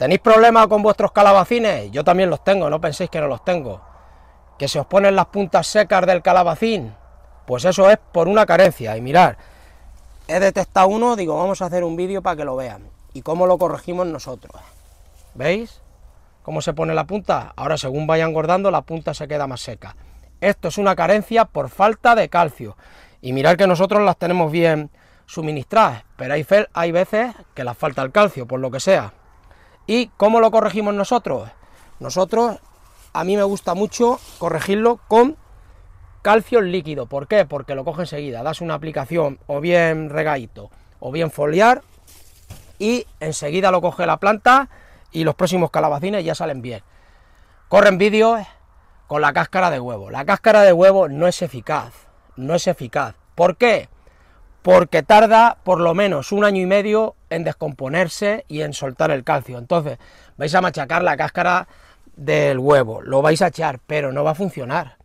¿Tenéis problemas con vuestros calabacines? Yo también los tengo, no penséis que no los tengo. ¿Que se os ponen las puntas secas del calabacín? Pues eso es por una carencia. Y mirar, he detectado uno, digo, vamos a hacer un vídeo para que lo vean. Y cómo lo corregimos nosotros. ¿Veis? ¿Cómo se pone la punta? Ahora según vayan engordando, la punta se queda más seca. Esto es una carencia por falta de calcio. Y mirar que nosotros las tenemos bien suministradas, pero hay, hay veces que las falta el calcio, por lo que sea. ¿Y cómo lo corregimos nosotros? Nosotros, a mí me gusta mucho corregirlo con calcio líquido. ¿Por qué? Porque lo coge enseguida. Das una aplicación o bien regadito o bien foliar y enseguida lo coge la planta y los próximos calabacines ya salen bien. Corren vídeos con la cáscara de huevo. La cáscara de huevo no es eficaz. No es eficaz. ¿Por qué? Porque tarda por lo menos un año y medio en descomponerse y en soltar el calcio. Entonces, vais a machacar la cáscara del huevo, lo vais a echar, pero no va a funcionar.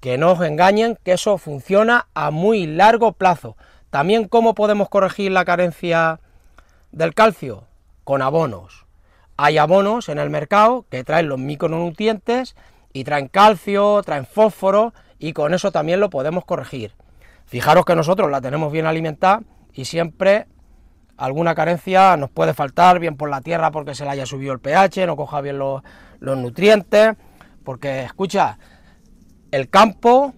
Que no os engañen, que eso funciona a muy largo plazo. También cómo podemos corregir la carencia del calcio con abonos. Hay abonos en el mercado que traen los micronutrientes y traen calcio, traen fósforo y con eso también lo podemos corregir. Fijaros que nosotros la tenemos bien alimentada y siempre alguna carencia nos puede faltar, bien por la tierra porque se le haya subido el pH, no coja bien los, nutrientes, porque escucha, el campo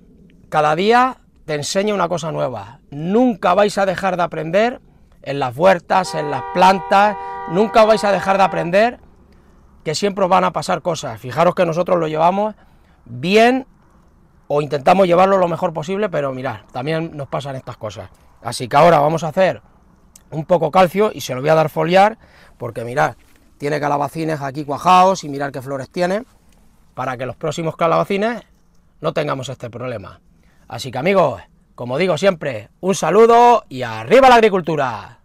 cada día te enseña una cosa nueva, nunca vais a dejar de aprender en las huertas, en las plantas, nunca vais a dejar de aprender que siempre os van a pasar cosas. Fijaros que nosotros lo llevamos bien o intentamos llevarlo lo mejor posible, pero mirad, también nos pasan estas cosas. Así que ahora vamos a hacer un poco calcio y se lo voy a dar foliar porque mirad, tiene calabacines aquí cuajados y mirad qué flores tiene para que los próximos calabacines no tengamos este problema. Así que amigos, como digo siempre, un saludo y arriba la agricultura.